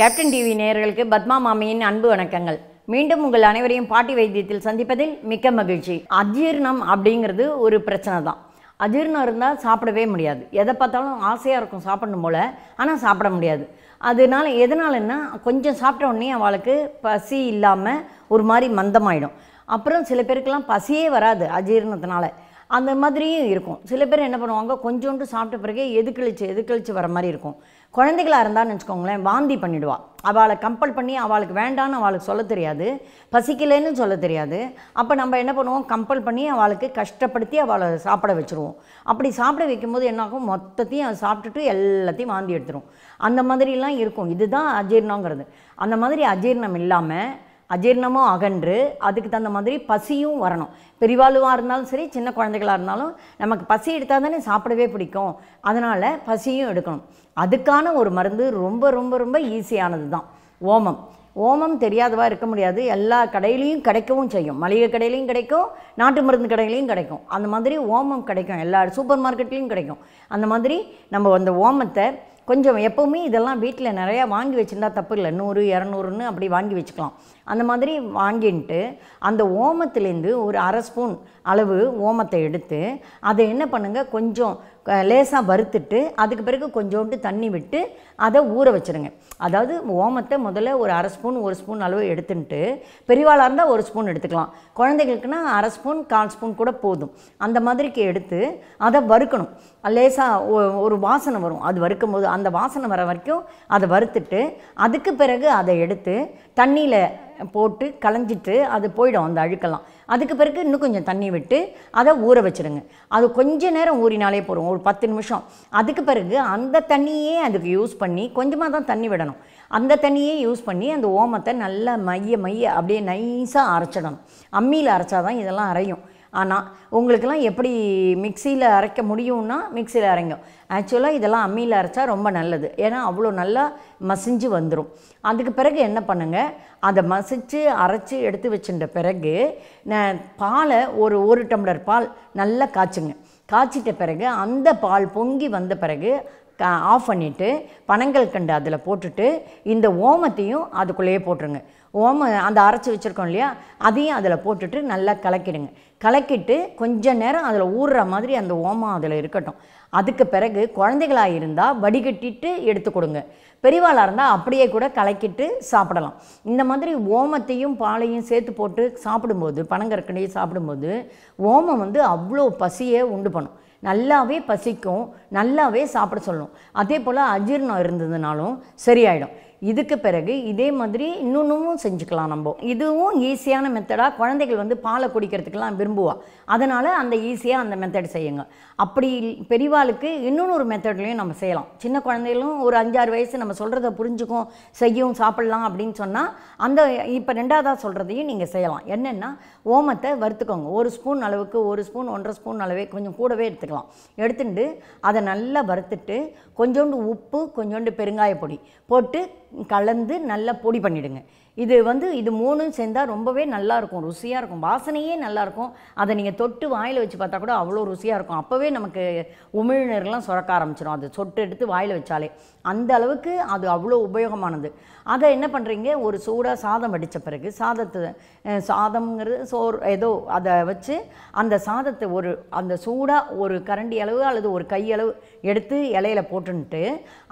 captain TV நேயர்களுக்கு பத்மா மாமியின் அன்பு வணக்கங்கள் மீண்டும் உங்கள் அனைவரையும் பாட்டி வைத்தியத்தில் சந்திப்பதில் மிக்க மகிழ்ச்சி அஜீர்ணம் அப்படிங்கிறது ஒரு பிரச்சனை தான் அஜீர்ணம் இருந்தால் சாப்பிடவே முடியாது எதை பார்த்தாலும் ஆசையாக இருக்கும் சாப்பிடணும் போல் ஆனால் சாப்பிட முடியாது அதனால எதனாலன்னா கொஞ்சம் சாப்பிட்ட உடனே அவளுக்கு பசி இல்லாமல் ஒரு மாதிரி மந்தமாயிடும் அப்புறம் சில பேருக்கெல்லாம் பசியே வராது அஜீரணத்தினால அந்த மாதிரியும் இருக்கும் சில பேர் என்ன பண்ணுவாங்க கொஞ்சோண்டு சாப்பிட்ட பிறகு எதுக்கழிச்சு எதுக்கழிச்சு வர மாதிரி இருக்கும் குழந்தைகளாக இருந்தான்னு வச்சுக்கோங்களேன் வாந்தி பண்ணிவிடுவாள் அவளை கம்பல் பண்ணி அவளுக்கு வேண்டான்னு அவளுக்கு சொல்ல தெரியாது பசிக்கலைன்னு சொல்ல தெரியாது அப்போ நம்ம என்ன பண்ணுவோம் கம்பல் பண்ணி அவளுக்கு கஷ்டப்படுத்தி அவளை சாப்பிட வச்சுருவோம் அப்படி சாப்பிட வைக்கும்போது என்னாகும் மொத்தத்தையும் சாப்பிட்டுட்டு எல்லாத்தையும் வாந்தி எடுத்துரும் அந்த மாதிரிலாம் இருக்கும் இதுதான் அஜீர்ணங்கிறது அந்த மாதிரி அஜீர்ணம் இல்லாமல் அஜீர்ணமும் அகன்று அதுக்கு தகுந்த மாதிரி பசியும் வரணும் பெரிவாளுவாக இருந்தாலும் சரி சின்ன குழந்தைகளாக இருந்தாலும் நமக்கு பசி எடுத்தால் தானே சாப்பிடவே பிடிக்கும் அதனால் பசியும் எடுக்கணும் அதுக்கான ஒரு மருந்து ரொம்ப ரொம்ப ரொம்ப ஈஸியானது தான் ஓமம் ஓமம் தெரியாதவா இருக்க முடியாது எல்லா கடையிலையும் கிடைக்கவும் செய்யும் மளிகை கடையிலையும் கிடைக்கும் நாட்டு மருந்து கடையிலையும் கிடைக்கும் அந்த மாதிரி ஓமம் கிடைக்கும் எல்லா சூப்பர் மார்க்கெட்லேயும் கிடைக்கும் அந்த மாதிரி நம்ம அந்த ஓமத்தை கொஞ்சம் எப்போவுமே இதெல்லாம் வீட்டில் நிறையா வாங்கி வச்சுருந்தா தப்பு இல்லை நூறு இரநூறுன்னு அப்படி வாங்கி வச்சுக்கலாம் அந்த மாதிரி வாங்கின்ட்டு அந்த ஓமத்துலேருந்து ஒரு அரை ஸ்பூன் அளவு ஓமத்தை எடுத்து அதை என்ன பண்ணுங்கள் கொஞ்சம் லேசாக வறுத்துட்டு அதுக்கு பிறகு கொஞ்சோண்டு தண்ணி விட்டு அதை ஊற வச்சுருங்க அதாவது ஓமத்தை முதல்ல ஒரு அரை ஸ்பூன் ஒரு ஸ்பூன் அளவு எடுத்துன்ட்டு பெரியவாளாக இருந்தால் ஒரு ஸ்பூன் எடுத்துக்கலாம் குழந்தைகளுக்குன்னா அரை ஸ்பூன் கால் ஸ்பூன் கூட போதும் அந்த மாதிரிக்கு எடுத்து அதை வறுக்கணும் லேசாக ஒரு வாசனை வரும் அது வறுக்கும் போது அந்த வாசனை வர வரைக்கும் அதை வறுத்துட்டு அதுக்கு பிறகு அதை எடுத்து தண்ணியில் போட்டு களைஞ்சிட்டு அது போயிடும் அந்த அழுக்கெல்லாம் அதுக்கு பிறகு இன்னும் கொஞ்சம் தண்ணி விட்டு அதை ஊற வச்சுருங்க அது கொஞ்ச நேரம் ஊறினாலே போகிறோம் ஒரு பத்து நிமிஷம் அதுக்கு பிறகு அந்த தண்ணியே அதுக்கு யூஸ் பண்ணி கொஞ்சமாக தான் தண்ணி விடணும் அந்த தண்ணியே யூஸ் பண்ணி அந்த ஓமத்தை நல்லா மைய மைய அப்படியே நைஸாக அரைச்சிடணும் அம்மியில் அரைச்சா தான் இதெல்லாம் அரையும் ஆனால் உங்களுக்கெல்லாம் எப்படி மிக்சியில் அரைக்க முடியும்னா மிக்சியில் அரைங்கும் ஆக்சுவலாக இதெல்லாம் அம்மியில் அரைச்சா ரொம்ப நல்லது ஏன்னா அவ்வளோ நல்லா மசிஞ்சு வந்துடும் அதுக்கு பிறகு என்ன பண்ணுங்கள் அதை மசிச்சு அரைச்சி எடுத்து வச்சுட்ட பிறகு பாலை ஒரு ஒரு டம்ளர் பால் நல்லா காய்ச்சுங்க காய்ச்சிட்ட பிறகு அந்த பால் பொங்கி வந்த பிறகு ஆஃப் பண்ணிவிட்டு பனங்கள் கண்டு அதில் போட்டுட்டு இந்த ஓமத்தையும் அதுக்குள்ளேயே போட்டுருங்க ஓம அந்த அரைச்சி வச்சுருக்கோம் இல்லையா அதையும் அதில் போட்டுட்டு நல்லா கலக்கிடுங்க கலக்கிட்டு கொஞ்ச நேரம் அதில் ஊறுற மாதிரி அந்த ஓமம் அதில் இருக்கட்டும் அதுக்கு பிறகு குழந்தைகளாக இருந்தால் வடிகட்டிட்டு எடுத்து கொடுங்க பெரியவாளாக இருந்தால் அப்படியே கூட கலக்கிட்டு சாப்பிடலாம் இந்த மாதிரி ஓமத்தையும் பாலையும் சேர்த்து போட்டு சாப்பிடும்போது பணங்கற்கனையும் சாப்பிடும்போது ஓமம் வந்து அவ்வளோ பசியை உண்டு பண்ணும் நல்லாவே பசிக்கும் நல்லாவே சாப்பிட சொல்லும் அதே போல் அஜீர்ணம் இருந்ததுனாலும் சரியாயிடும் இதுக்கு பிறகு இதே மாதிரி இன்னொன்னும் செஞ்சுக்கலாம் நம்ம இதுவும் ஈஸியான மெத்தடாக குழந்தைகள் வந்து பாலை குடிக்கிறதுக்கெல்லாம் விரும்புவா அதனால் அந்த ஈஸியாக அந்த மெத்தட் செய்யுங்க அப்படி பெரியவாளுக்கு இன்னொன்று ஒரு மெத்தட்லையும் நம்ம செய்யலாம் சின்ன குழந்தைகளும் ஒரு அஞ்சாறு வயசு நம்ம சொல்கிறத புரிஞ்சுக்கும் செய்யும் சாப்பிட்லாம் அப்படின்னு சொன்னால் அந்த இப்போ ரெண்டாவதாக சொல்கிறதையும் நீங்கள் செய்யலாம் என்னென்னா ஓமத்தை வறுத்துக்கோங்க ஒரு ஸ்பூன் அளவுக்கு ஒரு ஸ்பூன் ஒன்றரை ஸ்பூன் அளவே கொஞ்சம் கூடவே எடுத்துக்கலாம் எடுத்துட்டு அதை நல்லா வறுத்துட்டு கொஞ்சோண்டு உப்பு கொஞ்சோண்டு பெருங்காய பொடி போட்டு கலந்து நல்லா பொடி பண்ணிவிடுங்க இது வந்து இது மூணும் சேர்ந்தால் ரொம்பவே நல்லாயிருக்கும் ருசியாக இருக்கும் வாசனையே நல்லாயிருக்கும் அதை நீங்கள் தொட்டு வாயில் வச்சு பார்த்தா கூட அவ்வளோ ருசியாக இருக்கும் அப்போவே நமக்கு உமிழ்நீர்லாம் சுரக்க ஆரம்பிச்சிடும் அது சொட்டு எடுத்து வாயில் வச்சாலே அந்த அளவுக்கு அது அவ்வளோ உபயோகமானது அதை என்ன பண்ணுறீங்க ஒரு சூடாக சாதம் அடித்த பிறகு சாதத்தை சாதம்ங்கிறது சோறு ஏதோ அதை வச்சு அந்த சாதத்தை ஒரு அந்த சூடாக ஒரு கரண்டி அளவு அல்லது ஒரு கையளவு எடுத்து இலையில போட்டுன்ட்டு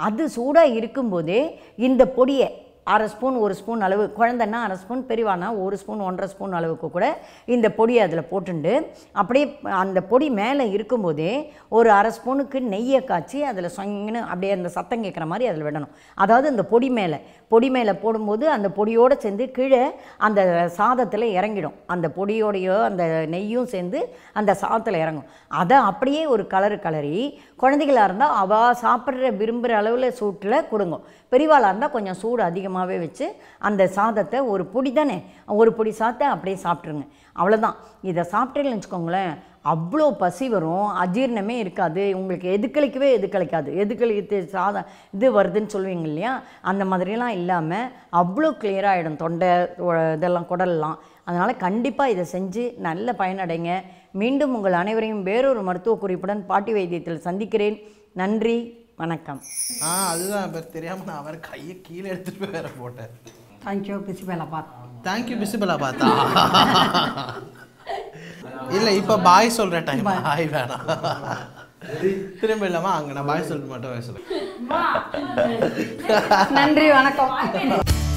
அது சூடாக இருக்கும்போதே இந்த பொடியை அரை ஸ்பூன் ஒரு ஸ்பூன் அளவு குழந்தைன்னா அரை ஸ்பூன் பெரிவானா ஒரு ஸ்பூன் ஒன்றரை ஸ்பூன் அளவுக்கு கூட இந்த பொடியை அதில் போட்டுண்டு அப்படியே அந்த பொடி மேலே இருக்கும்போதே ஒரு அரை ஸ்பூனுக்கு நெய்யை காய்ச்சி அதில் சொங்கன்னு அப்படியே அந்த சத்தம் கேட்குற மாதிரி அதில் விடணும் அதாவது இந்த பொடி மேலே பொடி மேலே போடும்போது அந்த பொடியோடு சேர்ந்து கீழே அந்த சாதத்தில் இறங்கிடும் அந்த பொடியோடையோ அந்த நெய்யும் சேர்ந்து அந்த சாதத்தில் இறங்கும் அதை அப்படியே ஒரு கலரு கலரி குழந்தைகளாக இருந்தால் அவள் சாப்பிட்ற விரும்புகிற அளவில் சூட்டில் கொடுங்க பெரிவாளாக இருந்தால் கொஞ்சம் சூடு அதிகமாக சும்மாவே வச்சு அந்த சாதத்தை ஒரு பொடி தானே ஒரு பொடி சாதத்தை அப்படியே சாப்பிட்ருங்க அவ்வளோதான் இதை சாப்பிட்டேன்னு வச்சுக்கோங்களேன் அவ்வளோ பசி வரும் அஜீர்ணமே இருக்காது உங்களுக்கு எதுக்களிக்கவே எதுக்களிக்காது எதுக்களித்து சாதம் இது வருதுன்னு சொல்லுவீங்க இல்லையா அந்த மாதிரிலாம் இல்லாமல் அவ்வளோ கிளியராகிடும் ஆகிடும் தொண்டை இதெல்லாம் குடல்லாம் அதனால் கண்டிப்பாக இதை செஞ்சு நல்ல பயனடைங்க மீண்டும் உங்கள் அனைவரையும் வேறொரு மருத்துவ குறிப்புடன் பாட்டி வைத்தியத்தில் சந்திக்கிறேன் நன்றி வணக்கம் ஆ அதுதான் இப்போ தெரியாமல் நான் அவர் கையை கீழே எடுத்துகிட்டு போய் வேற போட்டேன் தேங்க்யூ பிசிபலா பார்த்து தேங்க்யூ பிசிபலா பார்த்தா இல்லை இப்போ பாய் சொல்கிற டைம் பாய் வேணாம் திரும்ப இல்லாமா அங்கே நான் பாய் சொல்லிட்டு மட்டும் பேசுகிறேன் நன்றி வணக்கம்